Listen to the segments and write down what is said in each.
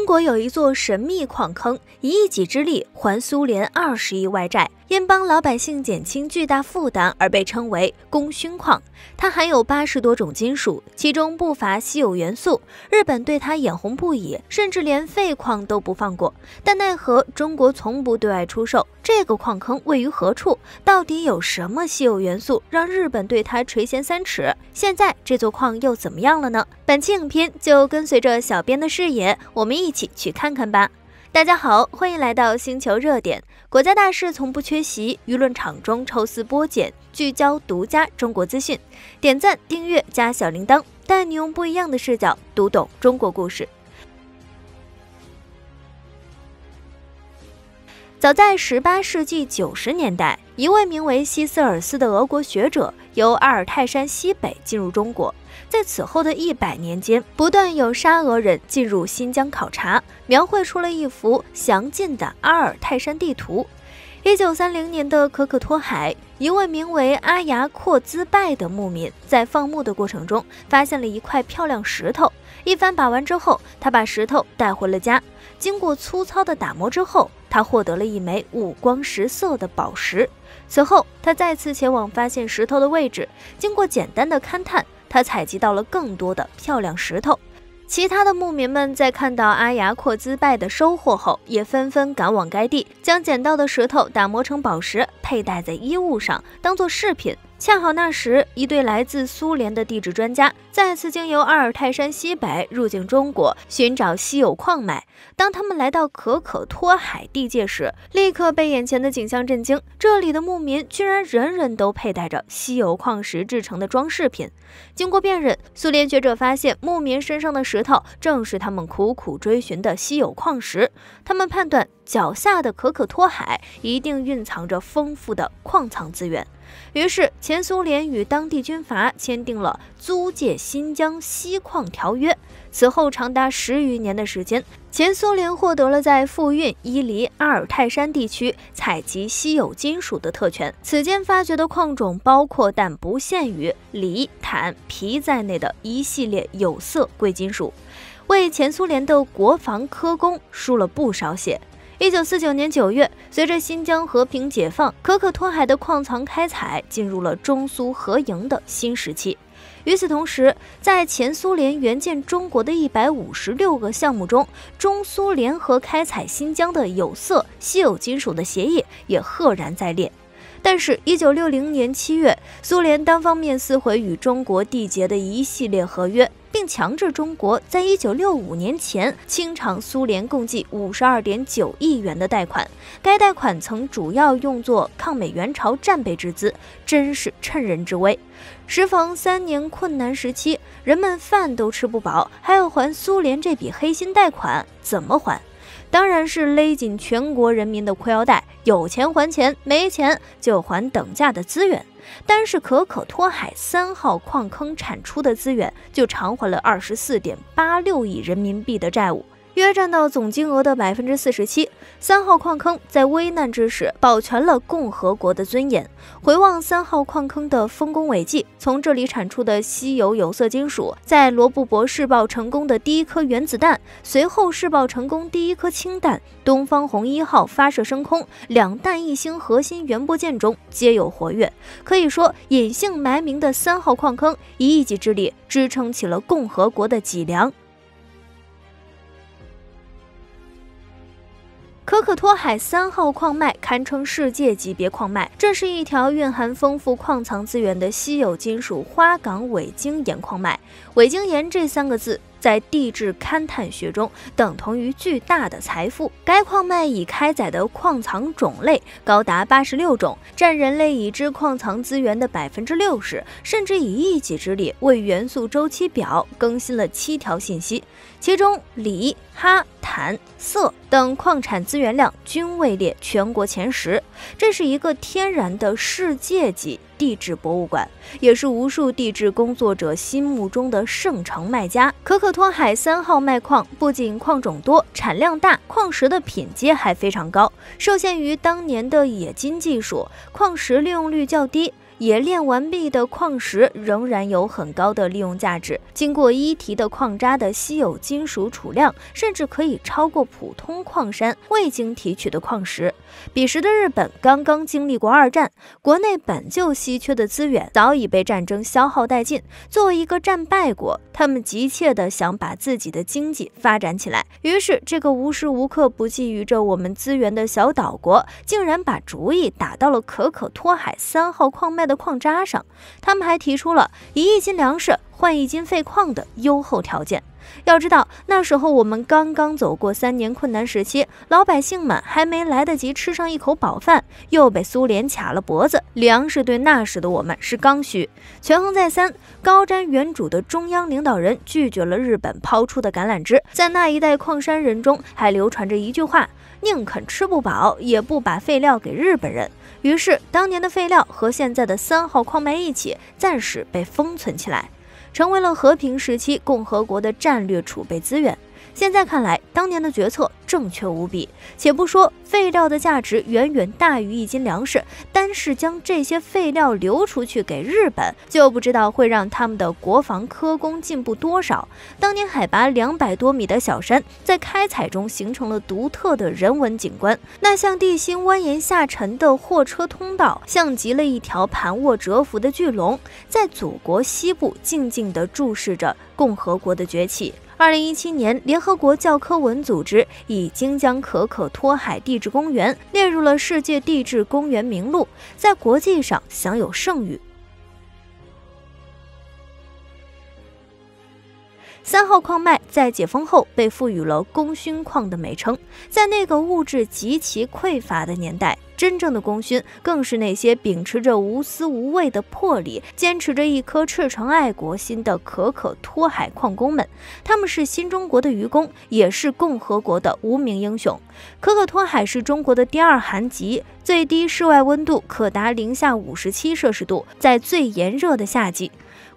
中国有一座神秘矿坑，以一己之力还苏联二十亿外债，因帮老百姓减轻巨大负担而被称为“功勋矿”。它含有八十多种金属，其中不乏稀有元素。日本对它眼红不已，甚至连废矿都不放过。但奈何中国从不对外出售这个矿坑，位于何处？到底有什么稀有元素让日本对它垂涎三尺？现在这座矿又怎么样了呢？本期影片就跟随着小编的视野，我们一。一起去看看吧！大家好，欢迎来到星球热点，国家大事从不缺席，舆论场中抽丝剥茧，聚焦独家中国资讯。点赞、订阅加小铃铛，带你用不一样的视角读懂中国故事。早在十八世纪九十年代。一位名为希斯尔斯的俄国学者由阿尔泰山西北进入中国，在此后的一百年间，不断有沙俄人进入新疆考察，描绘出了一幅详尽的阿尔泰山地图。一九三零年的可可托海。一位名为阿牙阔兹拜的牧民，在放牧的过程中，发现了一块漂亮石头。一番把玩之后，他把石头带回了家。经过粗糙的打磨之后，他获得了一枚五光十色的宝石。此后，他再次前往发现石头的位置，经过简单的勘探，他采集到了更多的漂亮石头。其他的牧民们在看到阿牙阔兹拜的收获后，也纷纷赶往该地，将捡到的石头打磨成宝石，佩戴在衣物上，当做饰品。恰好那时，一对来自苏联的地质专家再次经由阿尔泰山西北入境中国，寻找稀有矿脉。当他们来到可可托海地界时，立刻被眼前的景象震惊。这里的牧民居然人人都佩戴着稀有矿石制成的装饰品。经过辨认，苏联学者发现牧民身上的石头正是他们苦苦追寻的稀有矿石。他们判断，脚下的可可托海一定蕴藏着丰富的矿藏资源。于是，前苏联与当地军阀签订了租借新疆锡矿条约。此后长达十余年的时间，前苏联获得了在富蕴、伊犁、阿尔泰山地区采集稀有金属的特权。此间发掘的矿种包括但不限于锂、钽、铍在内的一系列有色贵金属，为前苏联的国防科工输了不少血。一九四九年九月。随着新疆和平解放，可可托海的矿藏开采进入了中苏合营的新时期。与此同时，在前苏联援建中国的一百五十六个项目中，中苏联合开采新疆的有色稀有金属的协议也赫然在列。但是，一九六零年七月，苏联单方面撕毁与中国缔结的一系列合约。并强制中国在一九六五年前清偿苏联共计五十二点九亿元的贷款。该贷款曾主要用作抗美援朝战备之资，真是趁人之危。时逢三年困难时期，人们饭都吃不饱，还要还苏联这笔黑心贷款，怎么还？当然是勒紧全国人民的裤腰带，有钱还钱，没钱就还等价的资源。单是可可托海三号矿坑产出的资源，就偿还了二十四点八六亿人民币的债务。约占到总金额的百分之四十七。三号矿坑在危难之时保全了共和国的尊严。回望三号矿坑的丰功伟绩，从这里产出的稀有有色金属，在罗布泊试爆成功的第一颗原子弹，随后试爆成功第一颗氢弹，东方红一号发射升空，两弹一星核心原部件中皆有活跃。可以说，隐姓埋名的三号矿坑以一己之力支撑起了共和国的脊梁。可可托海三号矿脉堪称世界级别矿脉，这是一条蕴含丰富矿藏资源的稀有金属花岗伟晶岩矿脉。伟晶岩这三个字。在地质勘探学中，等同于巨大的财富。该矿脉已开采的矿藏种类高达八十六种，占人类已知矿藏资源的百分之六十，甚至以一己之力为元素周期表更新了七条信息。其中，锂、哈、钽、铯等矿产资源量均位列全国前十。这是一个天然的世界级地质博物馆，也是无数地质工作者心目中的圣城卖家。可可。托海三号卖矿不仅矿种多、产量大，矿石的品阶还非常高。受限于当年的冶金技术，矿石利用率较低。冶炼完毕的矿石仍然有很高的利用价值。经过一提的矿渣的稀有金属储量，甚至可以超过普通矿山未经提取的矿石。彼时的日本刚刚经历过二战，国内本就稀缺的资源早已被战争消耗殆尽。作为一个战败国，他们急切的想把自己的经济发展起来。于是，这个无时无刻不觊觎着我们资源的小岛国，竟然把主意打到了可可托海三号矿脉。的矿渣上，他们还提出了以一斤粮食换一斤废矿的优厚条件。要知道，那时候我们刚刚走过三年困难时期，老百姓们还没来得及吃上一口饱饭，又被苏联卡了脖子，粮食对那时的我们是刚需。权衡再三，高瞻远瞩的中央领导人拒绝了日本抛出的橄榄枝。在那一代矿山人中，还流传着一句话。宁肯吃不饱，也不把废料给日本人。于是，当年的废料和现在的三号矿脉一起，暂时被封存起来，成为了和平时期共和国的战略储备资源。现在看来，当年的决策正确无比。且不说废料的价值远远大于一斤粮食，单是将这些废料流出去给日本，就不知道会让他们的国防科工进步多少。当年海拔两百多米的小山，在开采中形成了独特的人文景观。那像地心蜿蜒下沉的货车通道，像极了一条盘卧蛰伏的巨龙，在祖国西部静静地注视着共和国的崛起。二零一七年，联合国教科文组织已经将可可托海地质公园列入了世界地质公园名录，在国际上享有盛誉。三号矿脉在解封后被赋予了“功勋矿”的美称。在那个物质极其匮乏的年代，真正的功勋，更是那些秉持着无私无畏的魄力、坚持着一颗赤诚爱国心的可可托海矿工们。他们是新中国的愚公，也是共和国的无名英雄。可可托海是中国的第二寒极，最低室外温度可达零下五十七摄氏度，在最炎热的夏季。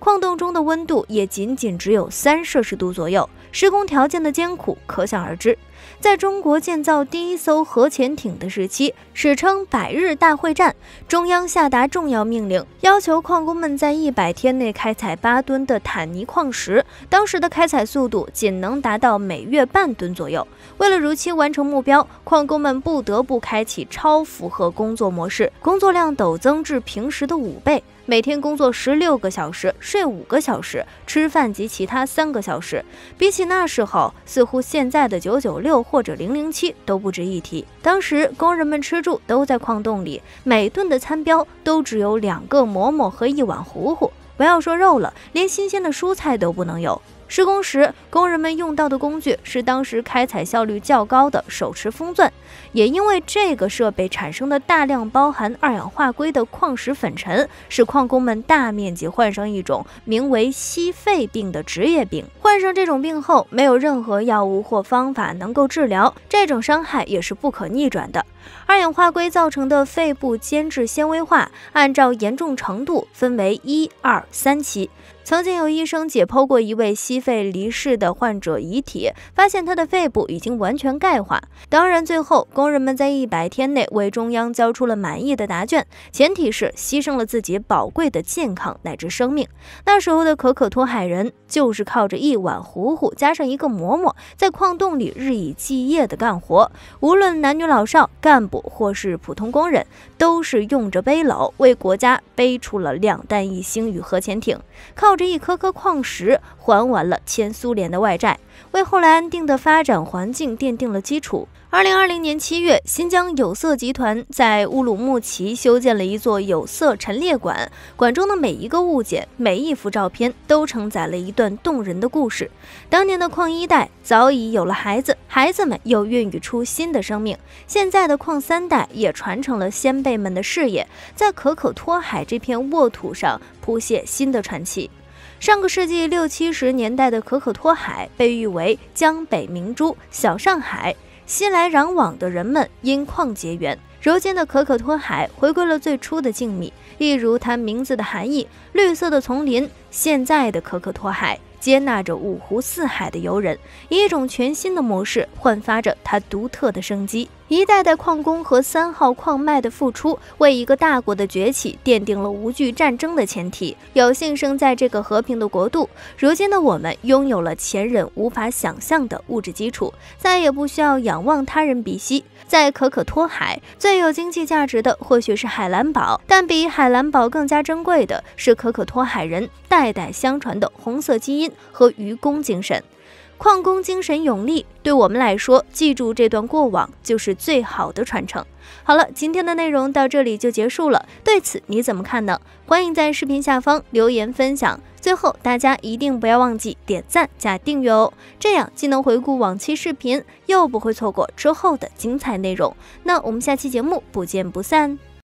矿洞中的温度也仅仅只有三摄氏度左右，施工条件的艰苦可想而知。在中国建造第一艘核潜艇的时期，史称“百日大会战”，中央下达重要命令，要求矿工们在一百天内开采八吨的坦尼矿石。当时的开采速度仅能达到每月半吨左右。为了如期完成目标，矿工们不得不开启超负荷工作模式，工作量陡增至平时的五倍。每天工作十六个小时，睡五个小时，吃饭及其他三个小时。比起那时候，似乎现在的九九六或者零零七都不值一提。当时工人们吃住都在矿洞里，每顿的餐标都只有两个馍馍和一碗糊糊，不要说肉了，连新鲜的蔬菜都不能有。施工时，工人们用到的工具是当时开采效率较高的手持风钻，也因为这个设备产生的大量包含二氧化硅的矿石粉尘，使矿工们大面积患上一种名为吸肺病的职业病。患上这种病后，没有任何药物或方法能够治疗，这种伤害也是不可逆转的。二氧化硅造成的肺部间质纤维化，按照严重程度分为一、二、三期。曾经有医生解剖过一位吸肺离世的患者遗体，发现他的肺部已经完全钙化。当然，最后工人们在一百天内为中央交出了满意的答卷，前提是牺牲了自己宝贵的健康乃至生命。那时候的可可托海人，就是靠着一碗糊糊加上一个馍馍，在矿洞里日以继夜的干活，无论男女老少干。干部或是普通工人，都是用着背篓为国家背出了两弹一星与核潜艇，靠着一颗颗矿石还完了欠苏联的外债，为后来安定的发展环境奠定了基础。二零二零年七月，新疆有色集团在乌鲁木齐修建了一座有色陈列馆，馆中的每一个物件、每一幅照片都承载了一段动人的故事。当年的矿一代早已有了孩子，孩子们又孕育出新的生命。现在的矿三代也传承了先辈们的事业，在可可托海这片沃土上谱写新的传奇。上个世纪六七十年代的可可托海被誉为“江北明珠”“小上海”。熙来攘往的人们因矿结缘，如今的可可托海回归了最初的静谧，一如它名字的含义——绿色的丛林。现在的可可托海接纳着五湖四海的游人，以一种全新的模式焕发着它独特的生机。一代代矿工和三号矿脉的付出，为一个大国的崛起奠定了无惧战争的前提。有幸生在这个和平的国度，如今的我们拥有了前人无法想象的物质基础，再也不需要仰望他人鼻息。在可可托海，最有经济价值的或许是海蓝宝，但比海蓝宝更加珍贵的是可可托海人代代相传的红色基因和愚公精神。矿工精神永立，对我们来说，记住这段过往就是最好的传承。好了，今天的内容到这里就结束了，对此你怎么看呢？欢迎在视频下方留言分享。最后，大家一定不要忘记点赞加订阅哦，这样既能回顾往期视频，又不会错过之后的精彩内容。那我们下期节目不见不散。